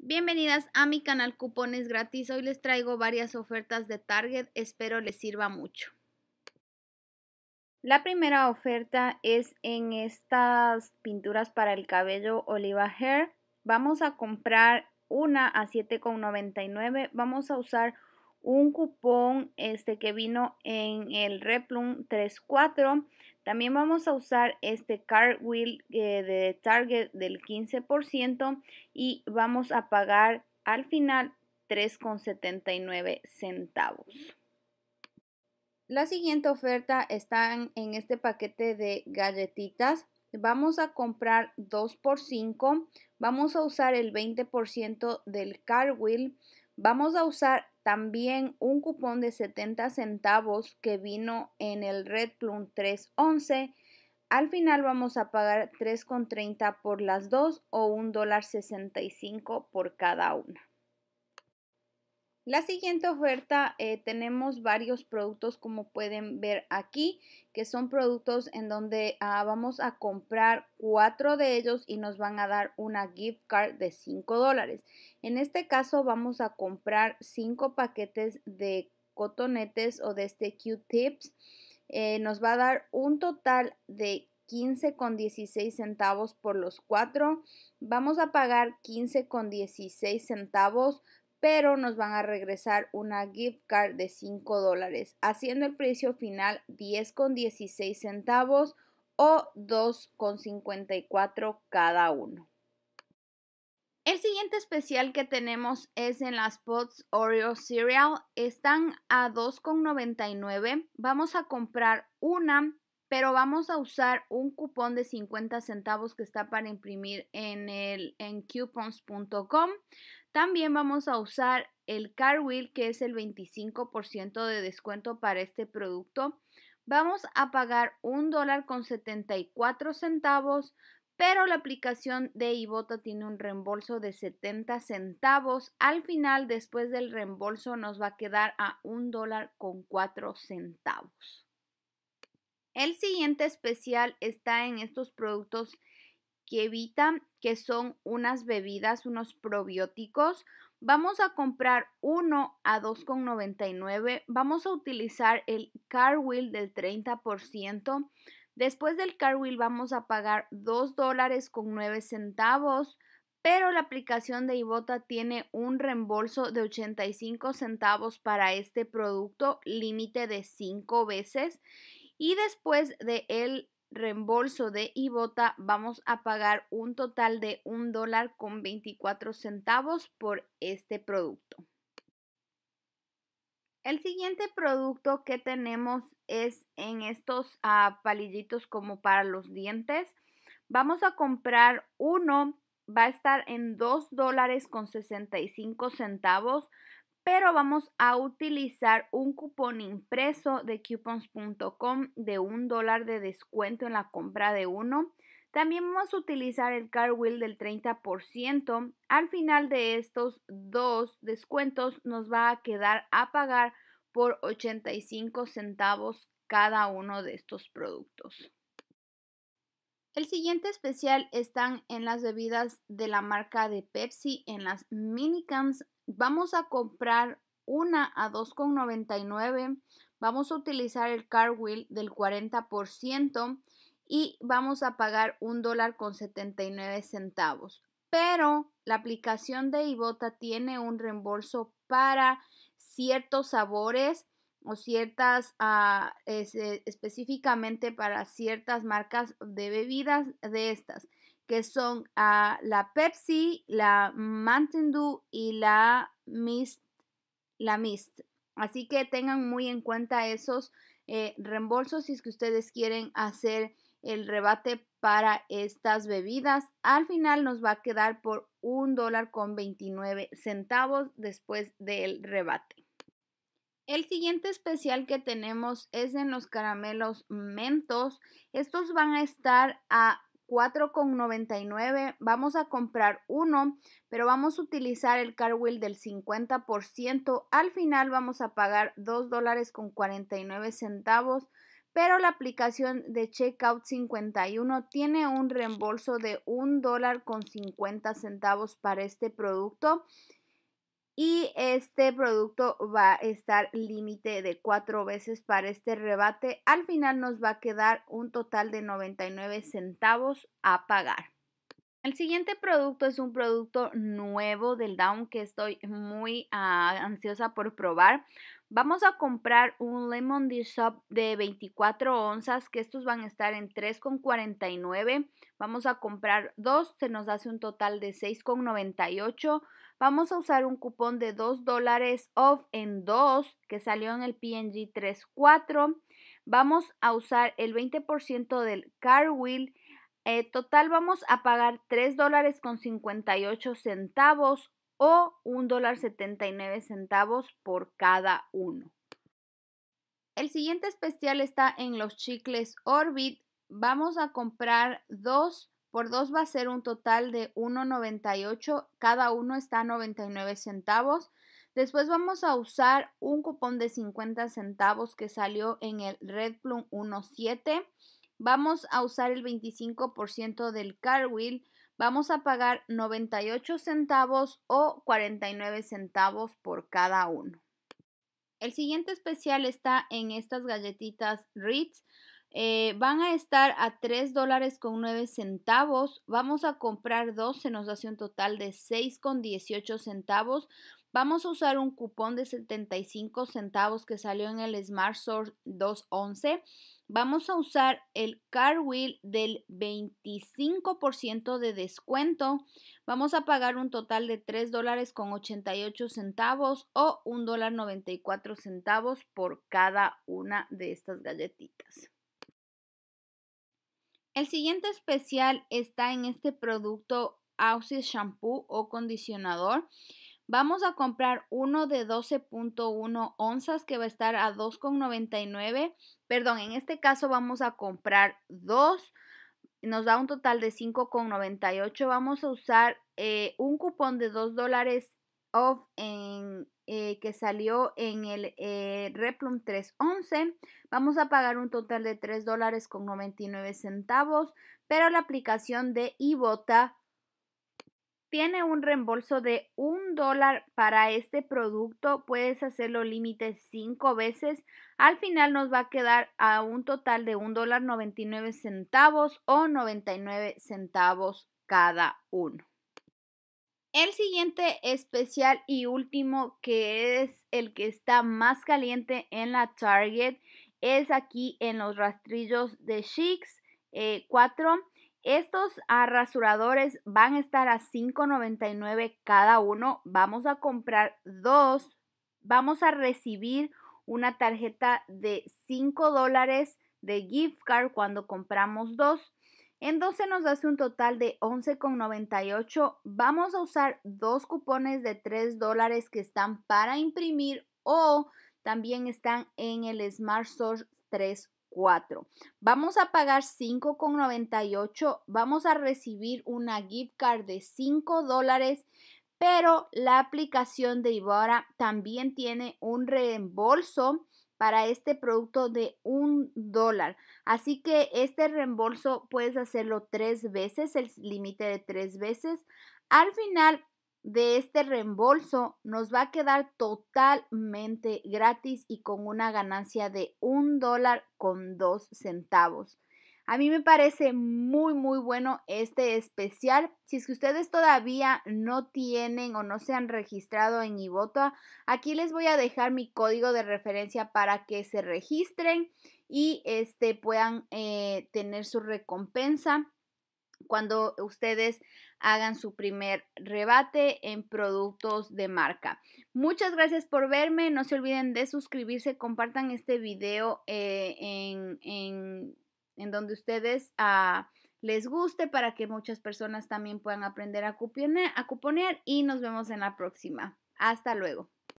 Bienvenidas a mi canal Cupones Gratis. Hoy les traigo varias ofertas de Target. Espero les sirva mucho. La primera oferta es en estas pinturas para el cabello Oliva Hair. Vamos a comprar una a 7,99. Vamos a usar un cupón este que vino en el Replum 34 también vamos a usar este Card wheel eh, de target del 15% y vamos a pagar al final 3,79 centavos. La siguiente oferta está en este paquete de galletitas. Vamos a comprar 2 por 5. Vamos a usar el 20% del wheel. Vamos a usar también un cupón de 70 centavos que vino en el Red Plum 311. Al final vamos a pagar 3,30 por las dos o $1.65 por cada una. La siguiente oferta eh, tenemos varios productos como pueden ver aquí, que son productos en donde ah, vamos a comprar cuatro de ellos y nos van a dar una gift card de 5 dólares. En este caso vamos a comprar cinco paquetes de cotonetes o de este Q-Tips. Eh, nos va a dar un total de 15 con 16 centavos por los cuatro. Vamos a pagar 15 con 16 centavos pero nos van a regresar una gift card de 5 dólares, haciendo el precio final 10,16 centavos o 2,54 cada uno. El siguiente especial que tenemos es en las Pots Oreo Cereal. Están a 2,99. Vamos a comprar una, pero vamos a usar un cupón de 50 centavos que está para imprimir en, el, en coupons.com. También vamos a usar el car wheel que es el 25% de descuento para este producto. Vamos a pagar un dólar con 74 centavos, pero la aplicación de Ibota tiene un reembolso de 70 centavos. Al final, después del reembolso, nos va a quedar a un dólar con 4 centavos. El siguiente especial está en estos productos que que son unas bebidas, unos probióticos. Vamos a comprar uno a 2,99. Vamos a utilizar el wheel del 30%. Después del wheel vamos a pagar 2 dólares con 9 centavos, pero la aplicación de Ibota tiene un reembolso de 85 centavos para este producto, límite de 5 veces. Y después de el reembolso de IBOTA vamos a pagar un total de un dólar con 24 centavos por este producto. El siguiente producto que tenemos es en estos ah, palillitos como para los dientes. Vamos a comprar uno, va a estar en 2 dólares con 65 centavos pero vamos a utilizar un cupón impreso de coupons.com de un dólar de descuento en la compra de uno. También vamos a utilizar el car del 30%. Al final de estos dos descuentos nos va a quedar a pagar por 85 centavos cada uno de estos productos. El siguiente especial están en las bebidas de la marca de Pepsi en las mini Vamos a comprar una a 2,99. Vamos a utilizar el car wheel del 40% y vamos a pagar un dólar con 79 centavos. Pero la aplicación de Ibota tiene un reembolso para ciertos sabores o ciertas, ah, eh, específicamente para ciertas marcas de bebidas de estas que son ah, la Pepsi, la Mountain Dew y la Mist, la Mist. Así que tengan muy en cuenta esos eh, reembolsos si es que ustedes quieren hacer el rebate para estas bebidas. Al final nos va a quedar por un dólar con 29 centavos después del rebate. El siguiente especial que tenemos es en los caramelos mentos. Estos van a estar a 4,99. Vamos a comprar uno, pero vamos a utilizar el car wheel del 50%. Al final vamos a pagar 2 dólares con 49 centavos, pero la aplicación de Checkout 51 tiene un reembolso de un dólar con 50 centavos para este producto. Y este producto va a estar límite de cuatro veces para este rebate. Al final nos va a quedar un total de 99 centavos a pagar. El siguiente producto es un producto nuevo del Down que estoy muy ah, ansiosa por probar. Vamos a comprar un Lemon Up de 24 onzas, que estos van a estar en 3,49. Vamos a comprar dos, se nos hace un total de 6,98. Vamos a usar un cupón de 2 dólares off en 2 que salió en el PNG 34. Vamos a usar el 20% del car wheel. Eh, total vamos a pagar 3 dólares con 58 centavos o 1 dólar 79 centavos por cada uno. El siguiente especial está en los chicles Orbit. Vamos a comprar dos por dos va a ser un total de 1,98. Cada uno está a 99 centavos. Después vamos a usar un cupón de 50 centavos que salió en el Red Plum 17. Vamos a usar el 25% del Wheel. Vamos a pagar 98 centavos o 49 centavos por cada uno. El siguiente especial está en estas galletitas Ritz. Eh, van a estar a 3 dólares con 9 centavos. Vamos a comprar dos, se nos hace un total de $6.18, con centavos. Vamos a usar un cupón de 75 centavos que salió en el Smart 211. Vamos a usar el Car Wheel del 25% de descuento. Vamos a pagar un total de $3.88 dólares centavos o $1.94 dólar centavos por cada una de estas galletitas. El siguiente especial está en este producto Aussie Shampoo o condicionador. Vamos a comprar uno de 12.1 onzas que va a estar a 2,99. Perdón, en este caso vamos a comprar dos. Nos da un total de 5,98. Vamos a usar eh, un cupón de 2 dólares off en eh, que salió en el eh, Replum 311. Vamos a pagar un total de 3 dólares con 99 centavos, pero la aplicación de Ibota tiene un reembolso de 1 dólar para este producto. Puedes hacerlo límite 5 veces. Al final nos va a quedar a un total de $1.99 dólar 99 centavos o 99 centavos cada uno. El siguiente especial y último, que es el que está más caliente en la Target, es aquí en los rastrillos de Chicks 4. Eh, Estos arrasuradores van a estar a $5.99 cada uno. Vamos a comprar dos. Vamos a recibir una tarjeta de $5 de gift card cuando compramos dos. Entonces nos hace un total de 11,98. Vamos a usar dos cupones de 3 dólares que están para imprimir o también están en el Smart Source Vamos a pagar 5,98. Vamos a recibir una gift card de 5 dólares. Pero la aplicación de Ibora también tiene un reembolso para este producto de un dólar. Así que este reembolso puedes hacerlo tres veces, el límite de tres veces. Al final de este reembolso nos va a quedar totalmente gratis y con una ganancia de un dólar con dos centavos. A mí me parece muy, muy bueno este especial. Si es que ustedes todavía no tienen o no se han registrado en Ibota, aquí les voy a dejar mi código de referencia para que se registren y este, puedan eh, tener su recompensa cuando ustedes hagan su primer rebate en productos de marca. Muchas gracias por verme. No se olviden de suscribirse. Compartan este video eh, en en donde ustedes ah, les guste para que muchas personas también puedan aprender a cuponer. y nos vemos en la próxima. Hasta luego.